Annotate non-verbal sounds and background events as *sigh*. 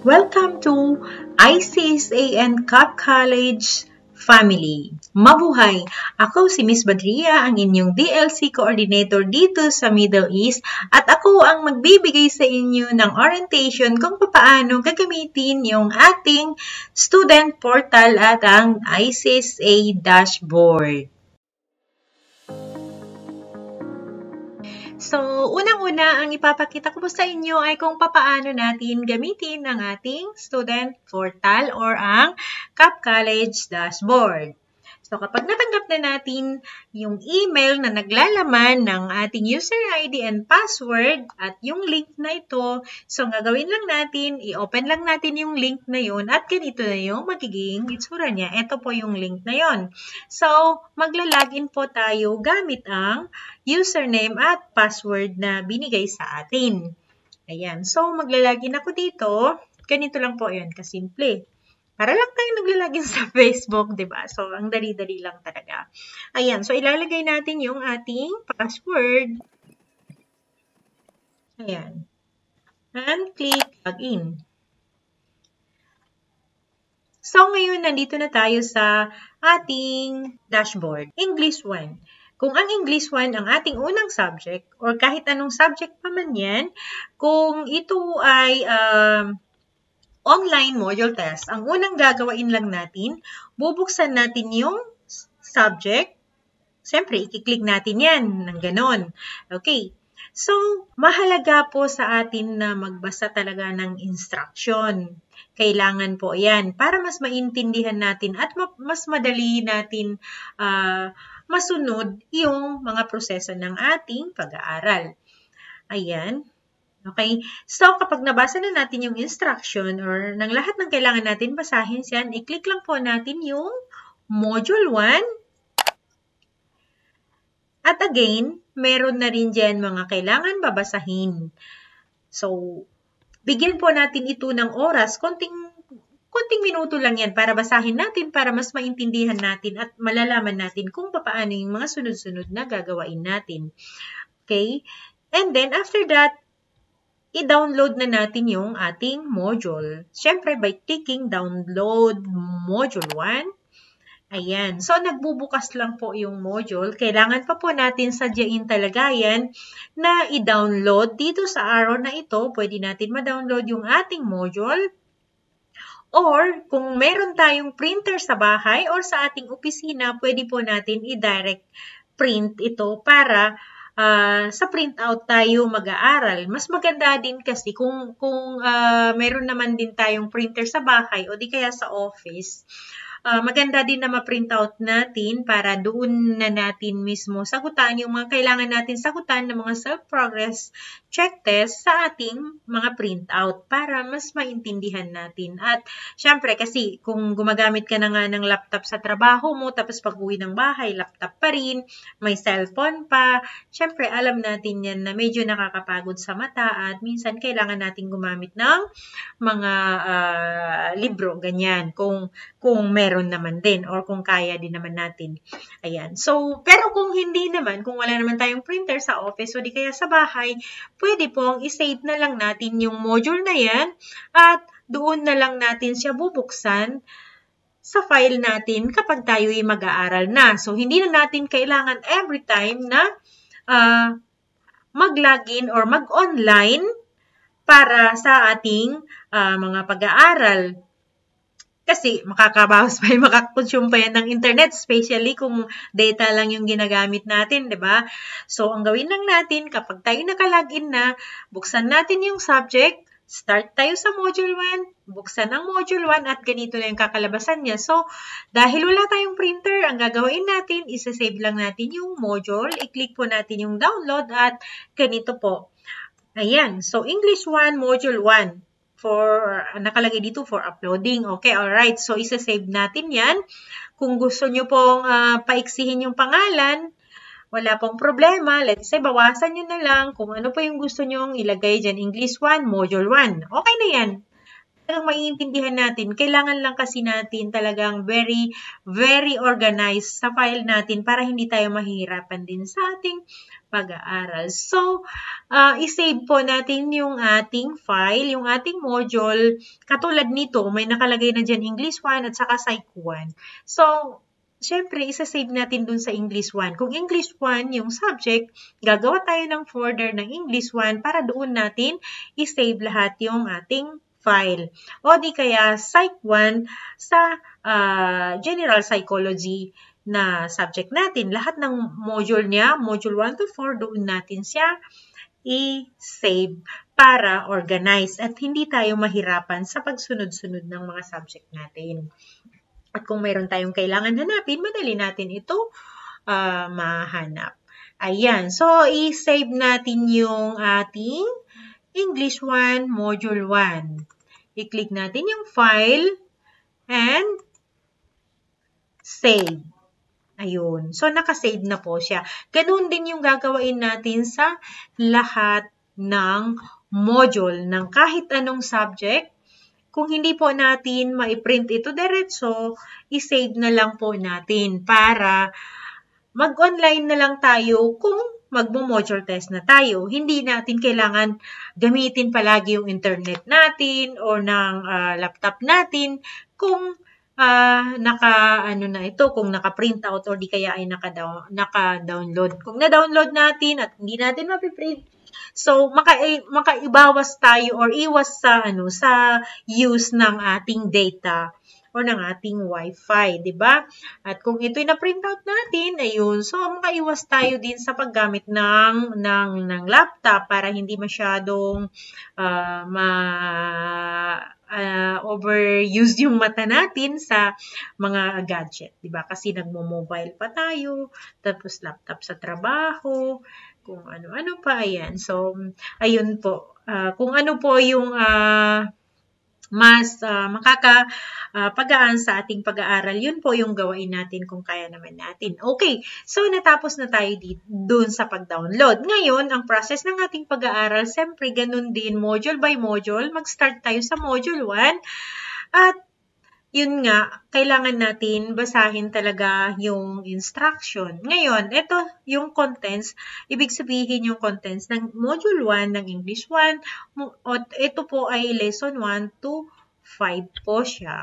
Welcome to ICSAN Cup College Family. Mabuhay! Ako si Miss Badria, ang inyong DLC Coordinator dito sa Middle East at ako ang magbibigay sa inyo ng orientation kung paano gagamitin yung ating student portal at ang ICSA dashboard. So, unang-una, ang ipapakita ko po sa inyo ay kung papaano natin gamitin ang ating student portal or ang CAP College dashboard. So, kapag natanggap na natin yung email na naglalaman ng ating user ID and password at yung link na ito, so gagawin lang natin, i-open lang natin yung link na yun at ganito na yung magiging itsura niya. Ito po yung link na yun. So, maglalagin po tayo gamit ang username at password na binigay sa atin. Ayan. So, maglalagin ako dito. Ganito lang po yun, kasimple para lang tayo naglalagin sa *laughs* Facebook, di ba? So, ang dali-dali lang talaga. Ayan, so ilalagay natin yung ating password. Ayan. And click login. So, ngayon, nandito na tayo sa ating dashboard. English 1. Kung ang English 1 ang ating unang subject, or kahit anong subject pa man yan, kung ito ay... Uh, online module test, ang unang gagawin lang natin, bubuksan natin yung subject. Siyempre, ikiklik natin yan ng ganon. Okay. So, mahalaga po sa atin na magbasa talaga ng instruction. Kailangan po yan para mas maintindihan natin at ma mas madali natin uh, masunod yung mga proseso ng ating pag-aaral. Ayan. Okay? So, kapag nabasa na natin yung instruction or ng lahat ng kailangan natin basahin yan, i-click lang po natin yung Module 1. At again, meron na rin dyan mga kailangan babasahin. So, bigyan po natin ito ng oras, konting konting minuto lang yan para basahin natin para mas maintindihan natin at malalaman natin kung paano yung mga sunod-sunod na gagawain natin. Okay? And then, after that, i-download na natin yung ating module. Siyempre, by clicking download module 1. Ayan. So, nagbubukas lang po yung module. Kailangan pa po natin sadyain talaga yan na i-download. Dito sa arrow na ito, pwede natin ma-download yung ating module. Or, kung meron tayong printer sa bahay or sa ating opisina, pwede po natin i-direct print ito para uh, sa printout tayo mag-aaral. Mas maganda din kasi kung, kung uh, meron naman din tayong printer sa bahay o di kaya sa office, uh, maganda din na ma-print out natin para doon na natin mismo sagutan yung mga kailangan natin sagutan ng mga self-progress check test sa ating mga print out para mas maintindihan natin. At syempre kasi kung gumagamit ka na nga ng laptop sa trabaho mo tapos pag uwi ng bahay, laptop pa rin, may cellphone pa, syempre alam natin yan na medyo nakakapagod sa mata at minsan kailangan natin gumamit ng mga uh, libro, ganyan, kung, kung meron meron naman din or kung kaya din naman natin. Ayan. So, pero kung hindi naman, kung wala naman tayong printer sa office o di kaya sa bahay, pwede pong isave na lang natin yung module na yan at doon na lang natin siya bubuksan sa file natin kapag tayo'y mag-aaral na. So, hindi na natin kailangan every time na uh, mag-login or mag-online para sa ating uh, mga pag-aaral. Kasi makakabawas pa yung makakonsume pa yan ng internet, especially kung data lang yung ginagamit natin, di ba? So, ang gawin lang natin, kapag tayo nakalagin na, buksan natin yung subject, start tayo sa module 1, buksan ang module 1 at ganito na yung kakalabasan niya. So, dahil wala tayong printer, ang gagawin natin, isa-save lang natin yung module, i-click po natin yung download at ganito po. Ayan, so English 1, Module 1 for, nakalagay dito for uploading. Okay, all right. So, i save natin yan. Kung gusto niyo pong uh, paiksihin yung pangalan, wala pong problema. Let's say, bawasan niyo na lang kung ano pa yung gusto niyo ilagay diyan, English 1, Module 1. Okay na yan talagang maiintindihan natin, kailangan lang kasi natin talagang very, very organized sa file natin para hindi tayo mahirapan din sa ating pag-aaral. So, uh, isave po natin yung ating file, yung ating module. Katulad nito, may nakalagay na dyan English 1 at saka Psych 1. So, syempre, isa-save natin dun sa English 1. Kung English 1 yung subject, gagawa tayo ng folder ng English 1 para doon natin isave lahat yung ating file. O di kaya Psych 1 sa uh, General Psychology na subject natin. Lahat ng module niya, module 1 to 4, doon natin siya i-save para organize at hindi tayo mahirapan sa pagsunod-sunod ng mga subject natin. At kung mayroon tayong kailangan hanapin, madali natin ito uh, mahanap. Ayan. So, i-save natin yung ating English 1, Module 1. I-click natin yung file and save. Ayun. So, nakasave na po siya. Ganun din yung gagawin natin sa lahat ng module ng kahit anong subject. Kung hindi po natin ma-print ito diretso, i-save na lang po natin para mag-online na lang tayo kung magmo-motor test na tayo. Hindi natin kailangan gamitin palagi yung internet natin or ng uh, laptop natin kung uh, naka ano na ito kung naka-print out or di kaya ay naka naka-download. Kung na-download natin at hindi natin mapiprint, so maka eh, makaibawas tayo or iwas sa ano sa use ng ating data o ng ating Wi-Fi, di ba? At kung ito'y na-print out natin, ayun, so makaiwas tayo din sa paggamit ng, ng, ng laptop para hindi masyadong uh, ma uh, ah, overused yung mata natin sa mga gadget, 'di ba? Kasi nagmo-mobile pa tayo, tapos laptop sa trabaho, kung ano-ano pa ayan. So, ayun po. Uh, kung ano po yung uh, mas uh, makaka uh, sa ating pag-aaral. Yun po yung gawain natin kung kaya naman natin. Okay, so natapos na tayo dito, dun sa pag-download. Ngayon, ang process ng ating pag-aaral, siyempre ganun din, module by module. Mag-start tayo sa module 1 at yun nga, kailangan natin basahin talaga yung instruction. Ngayon, ito yung contents, ibig sabihin yung contents ng Module 1 ng English 1. Ito po ay Lesson 1 to 5 po siya.